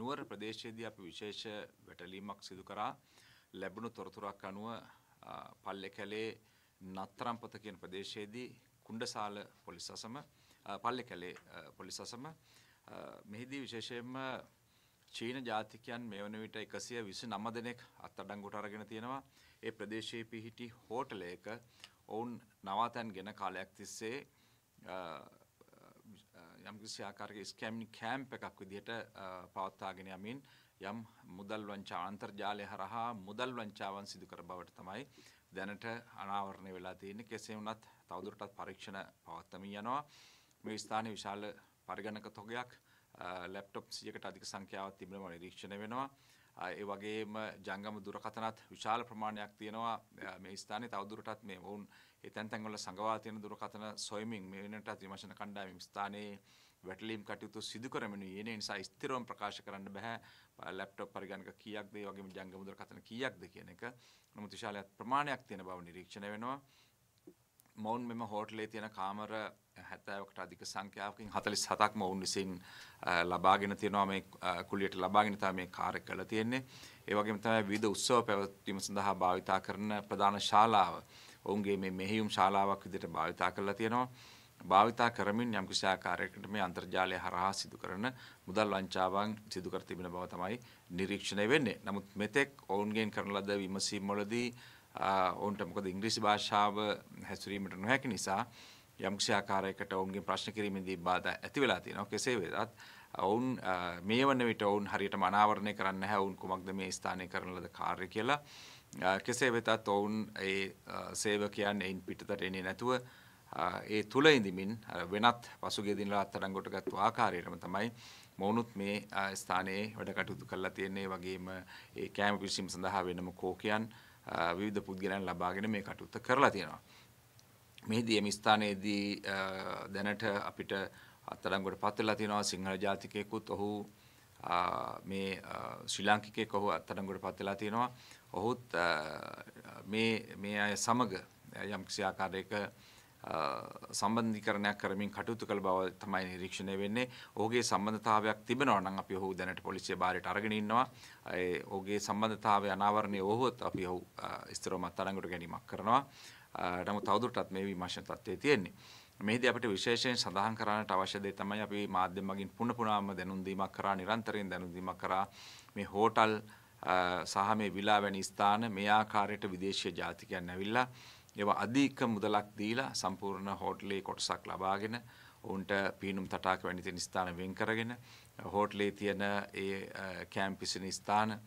නුවර ප්‍රදේශයේදී අපි විශේෂ වැටලීමක් සිදු කරා ලැබුණු තොරතුරක් අනුව පල්ලෙකැලේ නත්තරම්පත කියන ප්‍රදේශයේදී කුණ්ඩසාල පොලිස් අසම පල්ලෙකැලේ පොලිස් අසම මෙහිදී විශේෂයෙන්ම චීන ජාතිකයන් මේ වන විට 129 දෙනෙක් අත්අඩංගුවට අරගෙන තියෙනවා. ඒ ප්‍රදේශයේ පිහිටි හෝටලයක ඔවුන් නවාතැන්ගෙන කාලයක් තිස්සේ යම්කිසි ආකාරයක ස්කැමින් කැම්ප් එකක් විදිහට පවත්වාගෙන යමින් යම් මුදල් වංචා අන්තර්ජාලය හරහා මුදල් වංචාවන් සිදු කර බවට තමයි දැනට අනාවරණය වෙලා තියෙන්නේ. කෙසේ වුණත් තවදුරටත් පරීක්ෂණ පවත්වමින් යනවා. මේ ස්ථානයේ විශාල පරිගණක තොගයක් ලැප්ටොප් 100කට අධික සංඛ්‍යාවක් තිබෙනව නිරීක්ෂණය වෙනවා. ඒ වගේම ජංගම දුරකථනත් විශාල ප්‍රමාණයක් තියෙනවා මේ ස්ථානයේ තවදුරටත් මේ වුන් එතැන් තැන්වල සංගවා තියෙන දුරකථන සොයමින් මේ වෙනට විමර්ශන කණ්ඩායම් ස්ථානයේ වැටලීම් කටයුතු සිදු කරමිනු ඒ නිසා ස්ථිරවම ප්‍රකාශ කරන්න බෑ ලැප්ටොප් පරිගණක කීයක්ද ඒ වගේම ජංගම දුරකථන කීයක්ද කියන එක නමුත් විශාල ප්‍රමාණයක් තියෙන බව නිරීක්ෂණය වෙනවා මොවුන් මෙම හෝටලේ තියෙන කාමර හැතෑවකට අධික සංඛ්‍යාවකින් හතලිස් හතක් මොවුන් විසින් ලබාගෙන තියෙනවා මේ කුලියට ලබාගෙන තමයි මේ කාර්ය කළ තියෙන්නේ. ඒ වගේම තමයි විවිධ උත්සව පැවැත්වීම සඳහා භාවිතා කරන ප්‍රධාන ශාලාව ඔවුන්ගේ මේ මෙහෙයුම් ශාලාවක් විදිහට භාවිතා කරලා තියෙනවා. භාවිතා කරමින් යම්කිසි ආකාරයකට මේ අන්තර්ජාලය හරහා සිදු කරන මුදල් වංචාවන් සිදු කර තිබෙන බව තමයි නිරීක්ෂණය වෙන්නේ. නමුත් මෙතෙක් ඔවුන්ගෙන් කරන ලද විමසීම් වලදී ඔවුන්ට මොකද ඉංග්‍රීසි භාෂාව හැසිරීමට නොහැකි නිසා යම්කිසි ආකාරයකට ඔවුන්ගෙන් ප්‍රශ්න කිරීමේදී බාධා ඇති වෙලා තියෙනවා. කෙසේ වෙතත් ඔවුන් මේ වන විට ඔවුන් හරියටම අනාවරණය කරන්නේ නැහැ ඔවුන් කුමක්ද මේ ස්ථානයේ කරන ලද කාර්ය කියලා කෙසේ වෙතත් ඔවුන් ඒ සේවකයන් එයින් පිටතට එන්නේ නැතුව ඒ තුල ඉඳමින් වෙනත් පසුගිය දිනවල අත්අඩංගුවට ගත්තු ආකාරයටම තමයි මොවුනුත් මේ ස්ථානයේ වැඩ කටයුතු කරලා තියෙන්නේ වගේම ඒ කෑම පිවිසීම සඳහා වෙනම කෝකයන් විවිධ පුද්ගලයන් ලබාගෙන මේ කටයුත්ත කරලා තියෙනවා. මෙහිදී මේ ස්ථානයේදී දැනට අපිට අත්අඩංගුවට පත් වෙලා තියෙනවා සිංහල ජාතිකයෙකුත් ඔහු මේ ශ්‍රී ලාංකිකය කොහො අත්තරංගොට පත්වෙලා තියෙනවා ඔහුත් මේ අය සමග යම් ක්ෂයාකාරයක සම්බන්ධිකරණයක් කරමින් කටයුතු කළ බව තමයි නිරීක්ෂණය වෙන්නේ. ඔහුගේ සම්බන්ධතාවයක් තිබෙනවා නම් අපි ඔහු දැනට පොලිසිය බාරයට අරගෙන ඉන්නවා. ඒ ඔහුගේ සම්බන්ධතාවය අනාවරණය වුවහොත් අපි ඔහු ස්ථිරවම අත්අඩංගුවට ගැනීමක් කරනවා. නමුත් තවදුරටත් මේ විමර්ශන තත්ත්වයේ තියෙන්නේ. මෙහිදී අපිට විශේෂයෙන් සඳහන් කරන්නට අවශ්‍ය දේ තමයි අපි මාධ්‍ය මගින් පුන පුනාම දැනුම් දීමක් කරා නිරන්තරයෙන් දැනුම් දීමක් කරා මේ හෝටල් සහ මේ විලා වැනි ස්ථාන මේ ආකාරයට විදේශීය ජාතිකයන් ඇවිල්ලා ඒවා අධික මුදලක් දීලා සම්පූර්ණ හෝටලේ කොටසක් ලබාගෙන ඔවුන්ට පීනුම් තටාක වැනි තියෙන ස්ථාන වෙන් කරගෙන හෝටලේ තියෙන ඒ කැම්පිසින ස්ථාන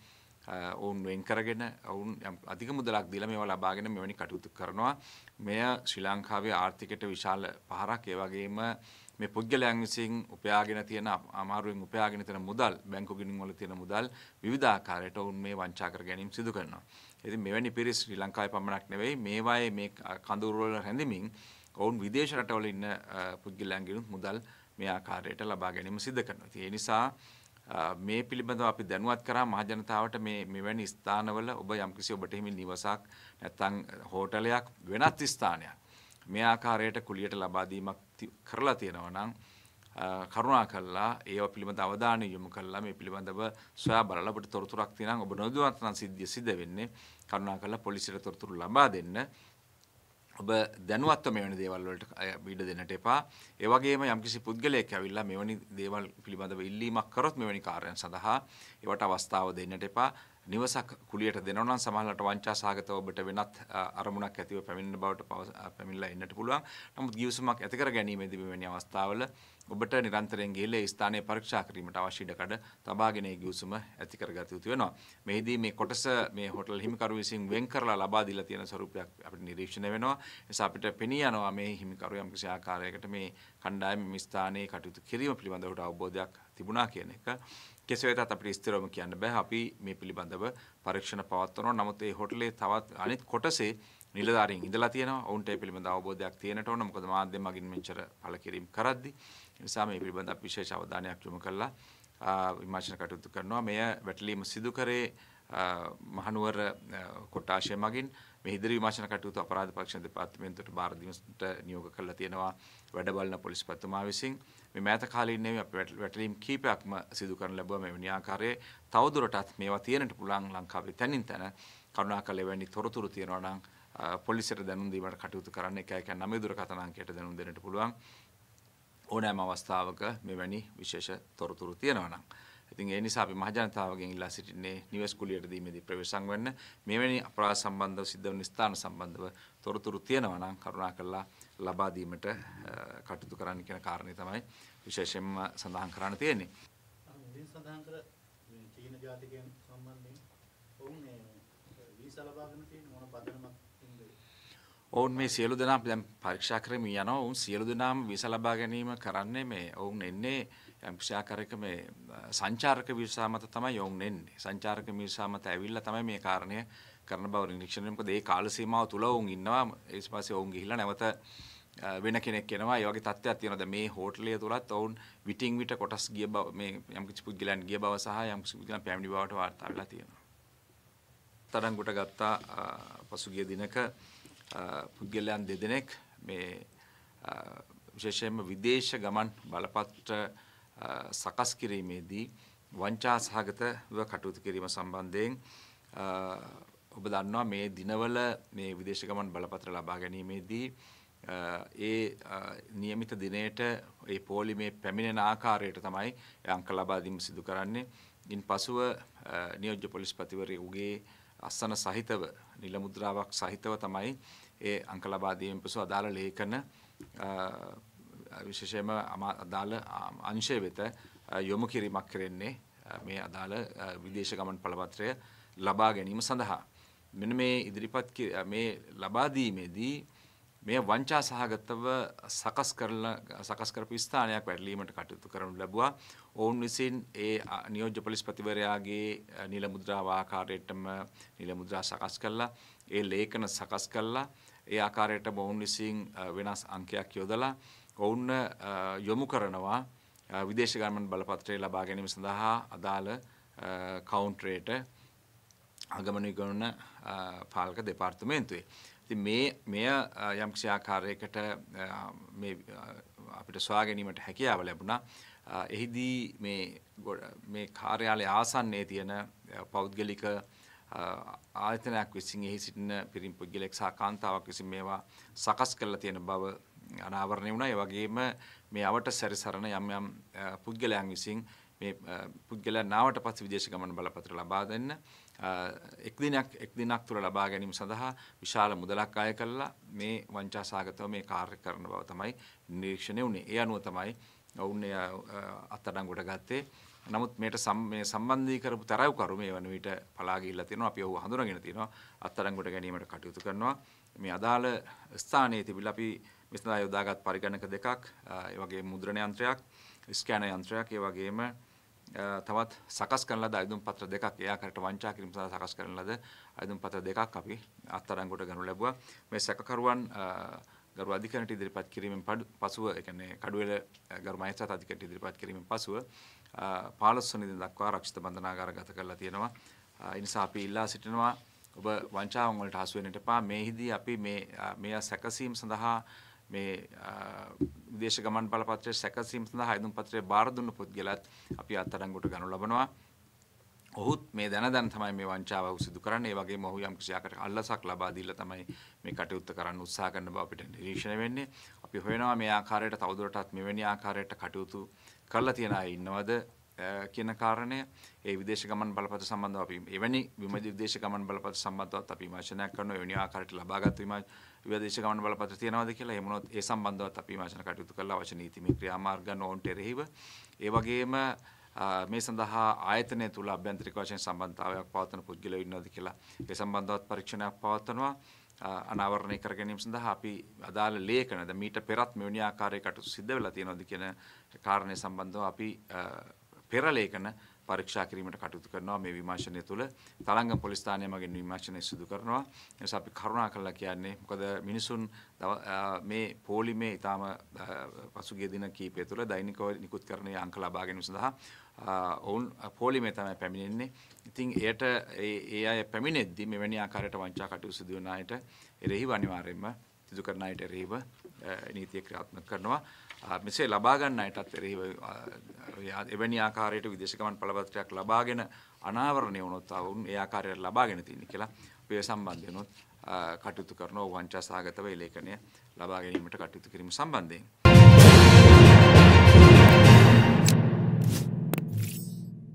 ඔවුන් වෙන් කරගෙන ඔවුන් අධික මුදලක් දීලා මේවා ලබාගෙන මෙවැනි කටයුතු කරනවා. මෙය ශ්‍රී ලංකාවේ ආර්ථිකයට විශාල පහරක්. ඒ වගේම මේ පුද්ගලයන් විසින් උපයාගෙන තියෙන අමාරුවෙන් උපයාගෙන තියෙන මුදල් බැංකු ගිණුම් වල තියෙන මුදල් විවිධාකාරයට ඔවුන් මේ වංචා කර ගැනීම සිදු කරනවා. ඉතින් මෙවැනි පිරිස් ශ්‍රී ලංකාවේ පමණක් නෙවෙයි මේවායේ මේ කඳවුරු වල රැඳෙමින් ඔවුන් විදේශ රටවල ඉන්න පුද්ගලයන්ගෙනුත් මුදල් මේ ආකාරයට ලබා ගැනීම සිදු කරනවා. ඉතින් ඒ නිසා මේ පිළිබඳව අපි දැනුවත් කරා මහජනතාවට මේ මෙවැනි ස්ථානවල ඔබ යම්කිසි ඔබට හිමි නිවසක් නැත්නම් හෝටලයක් වෙනත් ස්ථානයක් මේ ආකාරයට කුලියට ලබා දීමක් කරලා තියෙනවා නම් කරුණා කළා ඒව පිළිබඳ අවධානය යොමු කළා මේ පිළිබඳව සොයා බලලා අපිට තොරතුරක් තියෙනවා ඔබ නොදොවත් නම් සිද්ධිය සිද්ධ වෙන්නේ කරුණා කළා පොලිසියට තොරතුරු ලබා දෙන්න ඔබ දැනුවත්ව මෙවැනි දේවල් වලට ඉඩ දෙන්නට එපා. ඒ වගේම යම්කිසි පුද්ගලයෙක් ඇවිල්ලා මෙවැනි දේවල් පිළිබඳව ඉල්ලීමක් කරොත් මෙවැනි කාර්යයන් සඳහා ඒවට අවස්ථාව දෙන්නට එපා. නිවසක් කුලියට දෙනවා නම් සමහරවිට වංචා සහගතව ඔබට වෙනත් අරමුණක් ඇතිව පැමිණෙන බවට පැමිණලා එන්නට පුළුවන්. නමුත් ගිවිසුමක් ඇති කර ගැනීමේදී මෙවැනි අවස්ථාවල ඔබට නිරන්තරයෙන් ගිහිල්ලා ඒ ස්ථානයේ පරීක්ෂා කිරීමට අවශ්‍ය ඉඩකඩ තබාගෙන ඒ ගිවිසුම ඇති කරගත යුතු වෙනවා. මෙහිදී මේ කොටස මේ හෝටල් හිමිකරු විසින් වෙන් කරලා ලබා දීලා තියෙන ස්වරූපයක් අපිට නිරීක්ෂණය වෙනවා. එසා අපිට පෙනී යනවා මේ හිමිකරු යම් කිසි ආකාරයකට මේ කණ්ඩායම මේ ස්ථානයේ කටයුතු කිරීම පිළිබඳව අවබෝධයක් තිබුණා කියන එක කෙසේ වෙතත් අපිට ස්ථිරවම කියන්න බෑ අපි මේ පිළිබඳව පරීක්ෂණ පවත්වනවා නමුත් ඒ හොටලේ තවත් අනිත් කොටසේ නිලධාරීන් ඉඳලා තියෙනවා. ඔවුන්ට ඒ පිළිබඳ අවබෝධයක් තියෙනට ඕන. මොකද මාධ්‍ය මගින් මෙච්චර පළකිරීම් කරද්දි. ඒ නිසා මේ පිළිබඳ අපි විශේෂ අවධානයක් යොමු කරලා විමර්ශන කටයුතු කරනවා. මෙය වැටලීම සිදු කරේ මහනුවර කොට්ටාශය මගින් මෙහිදර විමර්ශන කටයුතු අපරාධ පක්ෂ දෙපාර්තමේන්තුවට බාර දීමට නියෝග කරලා තියෙනවා වැඩ බලන පොලිස්පතිතුමා විසින් මේ මෑත කාලීන නෙවෙයි අපි වැටලීම් කීපයක්ම සිදු කරන ලැබුවා මෙවැනි ආකාරයේ තවදුරටත් මේවා තියෙනට පුළුවන් ලංකාවේ තැනින් තැන කරුණාකර එවැනි තොරතුරු තියෙනවා නම් පොලිසියට දැනුම් දීමට කටයුතු කරන්න 119 දුරකථන අංකයට දැනුම් දෙන්නට පුළුවන් ඕනෑම අවස්ථාවක මෙවැනි විශේෂ තොරතුරු තියෙනවා නම් ඉතින් ඒ නිසා අපි මහජනතාවගෙන් ඉල්ලා සිටින්නේ නිවෙස් කුලියට දීමේදී ප්‍රවේශම් වෙන්න මෙවැනි අපරාධ සම්බන්ධව සිද්ධ වන ස්ථාන සම්බන්ධව තොරතුරු තියෙනවා නම් කරුණාකරලා ලබා දීමට කටයුතු කරන්න කියන කාරණේ තමයි විශේෂයෙන්ම සඳහන් කරන්න තියෙන්නේ. මුලින් සඳහන් කර චීන ජාතිකයන් සම්බන්ධයෙන් ඔවුන් වීසා ලබා ගන්න තියෙන මොන බදනමක් ඔවුන් මේ සියලු දෙනාම දැන් පරීක්ෂා කරමින් යනවා. ඔවුන් සියලු දෙනාම වීසා ලබා ගැනීම කරන්නේ මේ ඔවුන් එන්නේ යම්සාකරක මේ සංචාරක වීසා මත තමයි යොවුන් එන්නේ. සංචාරක වීසා මත ඇවිල්ලා තමයි මේ කාරණය කරන බව නිරීක්ෂණය මොකද ඒ කාල සීමාව තුල වුන් ඉන්නවා. ඊට පස්සේ වුන් ගිහිල්ලා නැවත වෙන කෙනෙක් එනවා. ඒ වගේ තත්ත්වයක් තියෙනවා. දැන් මේ හෝටලය තුලත් වුන් විටින් විට කොටස් ගිය බව මේ යම් කිසි පුද්ගලයන් ගිය බව සහ යම් කිසි පුද්ගලයන් පැමිණි බවට වාර්තා වෙලා තියෙනවා. තරංගුට ගත්තා පසුගිය දිනක පුද්ගලයන් දෙදෙනෙක් මේ විශේෂයෙන්ම විදේශ ගමන් බලපත්‍ර සකස් කිරීමේදී වංචා සහගතව කටයුතු කිරීම සම්බන්ධයෙන් ඔබ දන්නවා මේ දිනවල මේ විදේශ ගමන් බලපත්‍ර ලබා ගැනීමේදී ඒ નિયમિત දිනයට ඒ පෝලිමේ පැමිණෙන ආකාරයට තමයි අංක ලබා දීම සිදු කරන්නේ. ඉන් පසුව නියෝජ්‍ය පොලිස්පතිවරයෙකුගේ අස්සන සහිතව නිල මුද්‍රාවක් සහිතව තමයි ඒ අංක ලබා දීමෙන් පසු අදාළ ලේඛන විශේෂයෙන්ම අදාළ අංශය වෙත යොමු කිරීමක් කරන්නේ මේ අදාළ විදේශ ගමන් පළපත්‍රය ලබා ගැනීම සඳහා මෙන්න මේ ඉදිරිපත් මේ ලබා දීමේදී මේ වංචා සහගතව සකස් කරන සකස් කරපු ස්ථානයක් වැඩිලීමට කටයුතු කරනු ලැබුවා. ඔවුන් විසින් ඒ නියෝජ්‍ය පොලිස්පතිවරයාගේ නිල මුද්‍රාව ආකාරයටම නිල මුද්‍රා සකස් කළා. ඒ ලේඛන සකස් කළා. ඒ ආකාරයට ඔවුන් විසින් වෙනස් අංකයක් යොදලා ඔවුන්න යොමු කරනවා විදේශ ගමන් බලපත්‍රය ලබා ගැනීම සඳහා අදාළ කවුන්ටරේට ආගමනය කරන පාලක දෙපාර්තමේන්තුවේ. ඉතින් මේ මෙය යම්කිසි ආකාරයකට මේ අපිට සොයා ගැනීමට හැකියාව ලැබුණා. එහිදී මේ මේ කාර්යාලය ආසන්නයේ තියෙන පෞද්ගලික ආයතනයක් විසින් එහි සිටින පිරිම් පුද්ගලෙක් සහ කාන්තාවක් විසින් මේවා සකස් කරලා තියෙන බව අනාවරණය වුණා. ඒ වගේම මේ අවට සැරිසරන යම් යම් පුද්ගලයන් විසින් මේ පුද්ගලයන් නාවට පස්සේ විදේශ ගමන බලපත්‍ර ලබා දෙන්න එක් දිනක් එක් දිනක් තුර ලබා ගැනීම සඳහා විශාල මුදලක් අය කළා මේ වංචාසගතව මේ කාර්ය කරන බව තමයි නිරීක්ෂණය වුණේ. ඒ අනුව තමයි ඔවුන් අත්අඩංගුවට ගත්තේ. නමුත් මේට මේ සම්බන්ධී කරපු තරව්කරු මේ වන විට පලා ගිහිල්ලා තියෙනවා. අපි ඔහු හඳුනාගෙන තියෙනවා. අත්අඩංගුවට ගැනීමට කටයුතු කරනවා. මේ අදාළ ස්ථානයේ තිබිලා අපි මෙතන යොදාගත් පරිගණක දෙකක්, ඒ වගේම මුද්‍රණ යන්ත්‍රයක්, ස්කෑනර් යන්ත්‍රයක්, ඒ වගේම තවත් සකස් කරන ලද අයදුම් පත්‍ර දෙකක් එයා කරට වංචා කිරීම සඳහා සකස් කරන ලද අයදුම් පත්‍ර දෙකක් අපි අත්අඩංගුවට ගනු ලැබුවා. මේ සැකකරුවන් ගරු අධිකරණයට ඉදිරිපත් කිරීමෙන් පසුව, ඒ කියන්නේ කඩුවෙල ගරු මහේස්ත්‍රාත් අධිකරණයට ඉදිරිපත් කිරීමෙන් පසුව 15 වෙනිදා දක්වා ආරක්ෂිත බන්ධනාගාර ගත කරලා තියෙනවා. ඒ නිසා අපි ඉල්ලා සිටිනවා ඔබ වංචාවන් වලට හසු වෙන්නට එපා. මේහිදී අපි මේ මේ සැකසීම් සඳහා මේ විදේශ ගමන් බලපත්‍රයේ සැකසීම් සඳහා යෙදුම් පත්‍රයේ බාර දුන්න පුද්ගලයාත් අපි අත්අඩංගුවට ගනු ලබනවා. ඔහුත් මේ දැන දැන තමයි මේ වංචාව ඔහු සිදු කරන්නේ. ඒ වගේම ඔහු යම් කිසි ආකාරයක අල්ලසක් ලබා දීලා තමයි මේ කටයුත්ත කරන්න උත්සාහ කරන බව අපිට නිරීක්ෂණය වෙන්නේ. අපි හොයනවා මේ ආකාරයට තවදුරටත් මෙවැනි ආකාරයට කටයුතු කරලා තියෙන අය ඉන්නවද කියන කාරණය ඒ විදේශ ගමන් බලපත්‍ර සම්බන්ධව අපි එවැනි විමද විදේශ ගමන් බලපත්‍ර සම්බන්ධවත් අපි විමර්ශනයක් කරනවා එවැනි ආකාරයට ලබාගත් විදේශ ගමන් බලපත්‍ර තියෙනවද කියලා එහෙම නොත් ඒ සම්බන්ධවත් අපි විමර්ශන කටයුතු කරලා අවශ්‍ය නීතිමය ක්‍රියාමාර්ග නෝන්ට එරෙහිව ඒ වගේම මේ සඳහා ආයතනය තුළ අභ්‍යන්තරික වශයෙන් සම්බන්ධතාවයක් පවත්වන පුද්ගලයෝ ඉන්නවද කියලා ඒ සම්බන්ධවත් පරීක්ෂණයක් පවත්වනවා අනාවරණය කර ගැනීම සඳහා අපි අදාළ ලේඛනද මීට පෙරත් මෙවැනි ආකාරයකට සිද්ධ වෙලා තියෙනවද කියන කාරණය සම්බන්ධව අපි පෙර ලේඛන පරීක්ෂා කිරීමට කටයුතු කරනවා මේ විමර්ශනය තුළ තලංගම් පොලිස් ස්ථානය මගින් විමර්ශනය සිදු කරනවා එනිසා අපි කරුණා කරලා කියන්නේ මොකද මිනිසුන් මේ පෝලිමේ ඊටාම පසුගිය දින කීපය තුළ දෛනිකව නිකුත් කරන අංක ලබා ගැනීම සඳහා ඔවුන් පෝලිමේ තමයි පැමිණෙන්නේ. ඉතින් එයට ඒ අය පැමිණෙද්දී මෙවැනි ආකාරයට වංචා කටයුතු සිදු වන අයට එරෙහිව අනිවාර්යයෙන්ම සිදු කරන අයට එරෙහිව නීතිය ක්‍රියාත්මක කරනවා මෙසේ ලබා ගන්න අයටත් එරෙහිව එවැනි ආකාරයට විදේශ ගමන් පළපත්‍රයක් ලබාගෙන අනාවරණය වුණොත් අවුන් ඒ ආකාරයට ලබාගෙන තින්නේ කියලා මේ සම්බන්ධ වෙනොත් කටයුතු කරන වංචා සාගතව ලේඛනය ලබා ගැනීමට කටයුතු කිරීම සම්බන්ධයෙන්